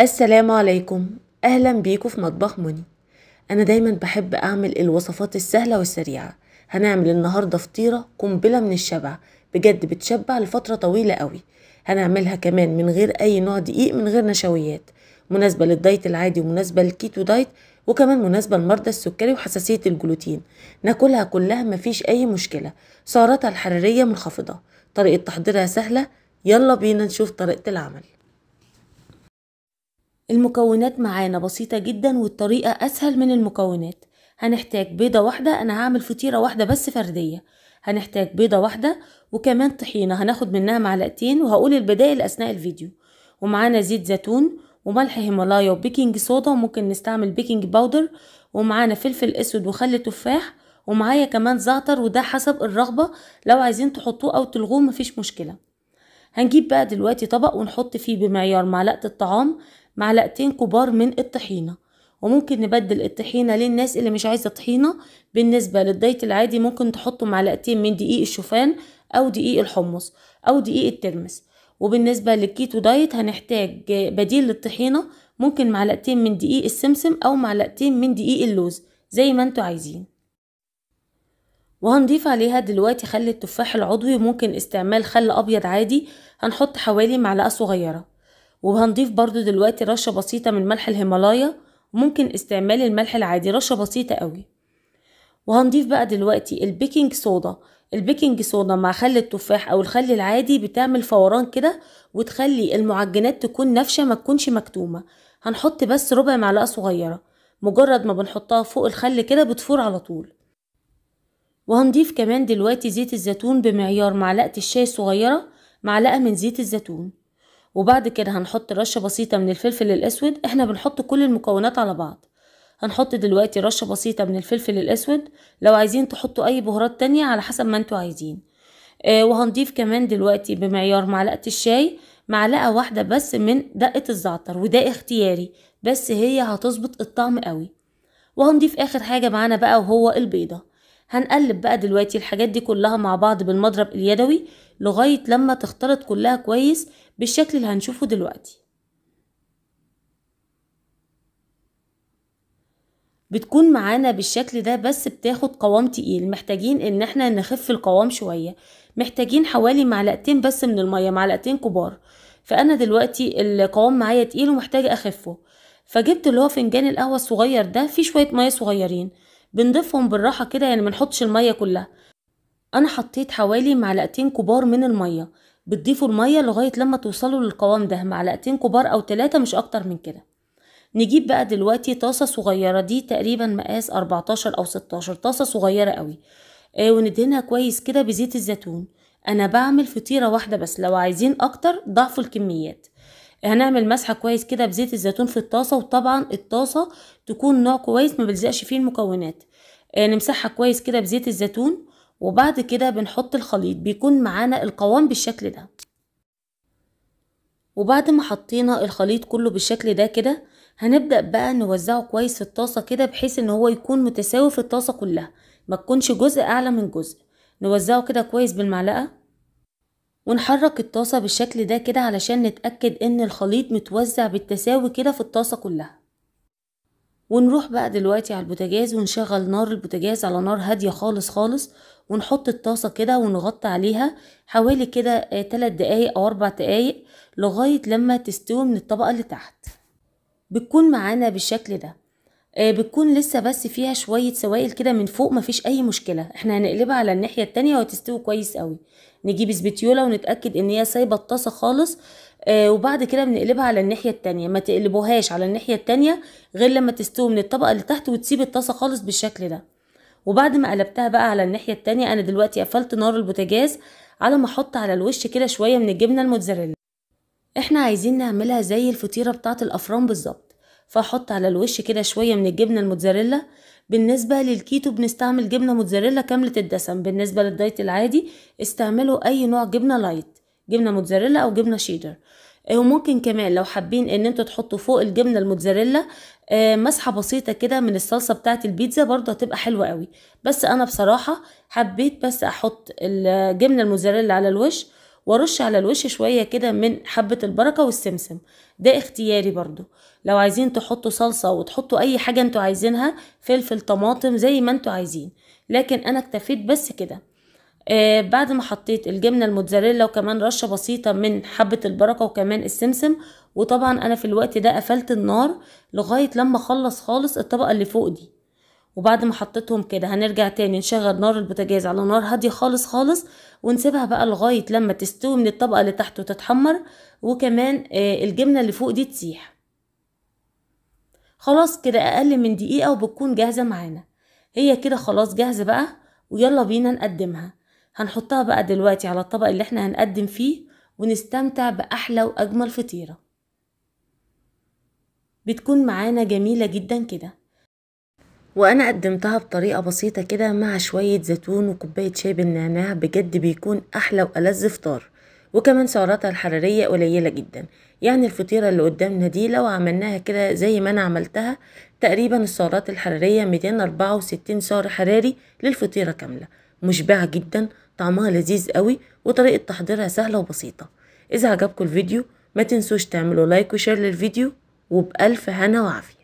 السلام عليكم أهلا بيكم في مطبخ مني أنا دايما بحب أعمل الوصفات السهلة والسريعة هنعمل النهاردة فطيرة قنبلة من الشبع بجد بتشبع لفترة طويلة قوي هنعملها كمان من غير أي نوع دقيق من غير نشويات مناسبة للدايت العادي ومناسبة للكيتو دايت وكمان مناسبة لمرضى السكري وحساسية الجلوتين ناكلها كلها مفيش أي مشكلة سعراتها الحرارية منخفضة طريقة تحضيرها سهلة يلا بينا نشوف طريقة العمل المكونات معانا بسيطة جدا والطريقة أسهل من المكونات هنحتاج بيضة واحدة أنا هعمل فطيرة واحدة بس فردية هنحتاج بيضة واحدة وكمان طحينة هناخد منها معلقتين وهقول البدائل أثناء الفيديو ومعانا زيت زيتون وملح هيمالايا وبيكنج صودا وممكن نستعمل بيكنج باودر ومعانا فلفل اسود وخل تفاح ومعايا كمان زعتر وده حسب الرغبة لو عايزين تحطوه أو تلغوه مفيش مشكلة هنجيب بقى دلوقتي طبق ونحط فيه بمعيار معلقة الطعام معلقتين كبار من الطحينة وممكن نبدل الطحينة للناس اللي مش عايزة طحينة بالنسبة للدايت العادي ممكن تحطوا معلقتين من دقيق الشوفان أو دقيق الحمص أو دقيق الترمس وبالنسبة للكيتو دايت هنحتاج بديل للطحينة ممكن معلقتين من دقيق السمسم أو معلقتين من دقيق اللوز زي ما انتوا عايزين وهنضيف عليها دلوقتي خل التفاح العضوي ممكن استعمال خل أبيض عادي هنحط حوالي معلقة صغيرة وهنضيف برضو دلوقتي رشة بسيطة من ملح الهيمالايا ممكن استعمال الملح العادي رشة بسيطة قوي وهنضيف بقى دلوقتي البيكنج صودا البيكنج صودا مع خل التفاح او الخل العادي بتعمل فوران كده وتخلي المعجنات تكون نافشة ما تكونش مكتومة هنحط بس ربع معلقة صغيرة مجرد ما بنحطها فوق الخل كده بتفور على طول وهنضيف كمان دلوقتي زيت الزيتون بمعيار معلقة الشاي الصغيرة معلقة من زيت الزيتون وبعد كده هنحط رشة بسيطة من الفلفل الأسود احنا بنحط كل المكونات على بعض هنحط دلوقتي رشة بسيطة من الفلفل الأسود لو عايزين تحطوا أي بهارات تانية على حسب ما انتوا عايزين آه وهنضيف كمان دلوقتي بمعيار معلقة الشاي معلقة واحدة بس من دقة الزعتر وده اختياري بس هي هتظبط الطعم قوي وهنضيف آخر حاجة معانا بقى وهو البيضة هنقلب بقى دلوقتي الحاجات دي كلها مع بعض بالمضرب اليدوي لغاية لما تختلط كلها كويس بالشكل اللي هنشوفه دلوقتي بتكون معانا بالشكل ده بس بتاخد قوام تقيل محتاجين ان احنا نخف القوام شوية محتاجين حوالي معلقتين بس من المية معلقتين كبار فانا دلوقتي القوام معايا تقيل ومحتاجة اخفه فجبت اللي هو فنجان القهوة الصغير ده فيه شوية مية صغيرين بنضيفهم بالراحة كده يعني منحطش المية كلها انا حطيت حوالي معلقتين كبار من المية بتضيفوا المية لغاية لما توصلوا للقوام ده معلقتين كبار او تلاتة مش اكتر من كده نجيب بقى دلوقتي طاسة صغيرة دي تقريبا مقاس 14 او 16 طاسة صغيرة قوي آه وندهنها كويس كده بزيت الزيتون انا بعمل فطيرة واحدة بس لو عايزين اكتر ضعفوا الكميات هنعمل مسحه كويس كده بزيت الزيتون في الطاسه وطبعا الطاسه تكون نوع كويس ما بلزقش فيه المكونات آه، نمسحها كويس كده بزيت الزيتون وبعد كده بنحط الخليط بيكون معانا القوام بالشكل ده وبعد ما حطينا الخليط كله بالشكل ده كده هنبدأ بقى نوزعه كويس في الطاسة كده بحيث ان هو يكون متساوي في الطاسة كلها ما تكونش جزء اعلى من جزء نوزعه كده كويس بالمعلقة ونحرك الطاسة بالشكل ده كده علشان نتأكد ان الخليط متوزع بالتساوي كده في الطاسة كلها ونروح بقى دلوقتي على البوتاجاز ونشغل نار البوتاجاز على نار هادية خالص خالص ونحط الطاسة كده ونغطي عليها حوالي كده تلات دقايق أو أربع دقايق لغاية لما تستوي من الطبقة اللي تحت بتكون معانا بالشكل ده آه، بتكون لسه بس فيها شوية سوائل كده من فوق مفيش أي مشكلة احنا هنقلبها على الناحية التانية وهتستوي كويس قوي نجيب سبتيولة ونتأكد ان هي سايبة الطاسة خالص آه وبعد كده بنقلبها على الناحية التانية ما تقلبوهاش على الناحية التانية غير لما تستوي من الطبقة اللي تحت وتسيب الطاسة خالص بالشكل ده وبعد ما قلبتها بقى على الناحية التانية انا دلوقتي قفلت نار البوتاجاز على ما احط على الوش كده شوية من الجبنة الموتزاريلا احنا عايزين نعملها زي الفطيرة بتاعة الافران بالظبط فاحط على الوش كده شويه من الجبنه الموتزاريلا بالنسبه للكيتو بنستعمل جبنه موتزاريلا كامله الدسم بالنسبه للدايت العادي استعملوا اي نوع جبنه لايت جبنه موتزاريلا او جبنه شيدر آه، وممكن كمان لو حابين ان انتوا تحطوا فوق الجبنه الموتزاريلا آه، مسحه بسيطه كده من الصلصه بتاعه البيتزا برضه هتبقى حلوه قوي بس انا بصراحه حبيت بس احط الجبنه الموتزاريلا على الوش وارش على الوش شوية كده من حبة البركة والسمسم ده اختياري برضو لو عايزين تحطوا صلصة وتحطوا اي حاجة انتوا عايزينها فلفل طماطم زي ما انتوا عايزين لكن انا اكتفيت بس كده آه بعد ما حطيت الجبنه الموتزاريلا وكمان رشه بسيطه من حبه البركه وكمان السمسم وطبعا انا في الوقت ده قفلت النار لغايه لما اخلص خالص الطبقه اللي فوق دي وبعد ما حطيتهم كده هنرجع تاني نشغل نار البوتاجاز على نار هادية خالص خالص ونسيبها بقى لغاية لما تستوي من الطبقة اللي تحت وتتحمر وكمان آه، الجبنة اللي فوق دي تسيح خلاص كده اقل من دقيقة وبتكون جاهزة معانا هي كده خلاص جاهزة بقى ويلا بينا نقدمها هنحطها بقى دلوقتي على الطبق اللي احنا هنقدم فيه ونستمتع بأحلى وأجمل فطيرة بتكون معانا جميلة جدا كده وانا قدمتها بطريقة بسيطة كده مع شوية زيتون وكوباية شاي بالنعناع بجد بيكون احلى والذ فطار وكمان سعراتها الحرارية قليلة جدا يعني الفطيرة اللي قدامنا دي لو عملناها كده زي ما انا عملتها تقريبا السعرات الحرارية 264 سعر حراري للفطيرة كاملة مشبعة جدا طعمها لذيذ قوي وطريقة تحضيرها سهلة وبسيطة إذا عجبكم الفيديو ما تنسوش تعملوا لايك وشير للفيديو وبألف هنا وعافية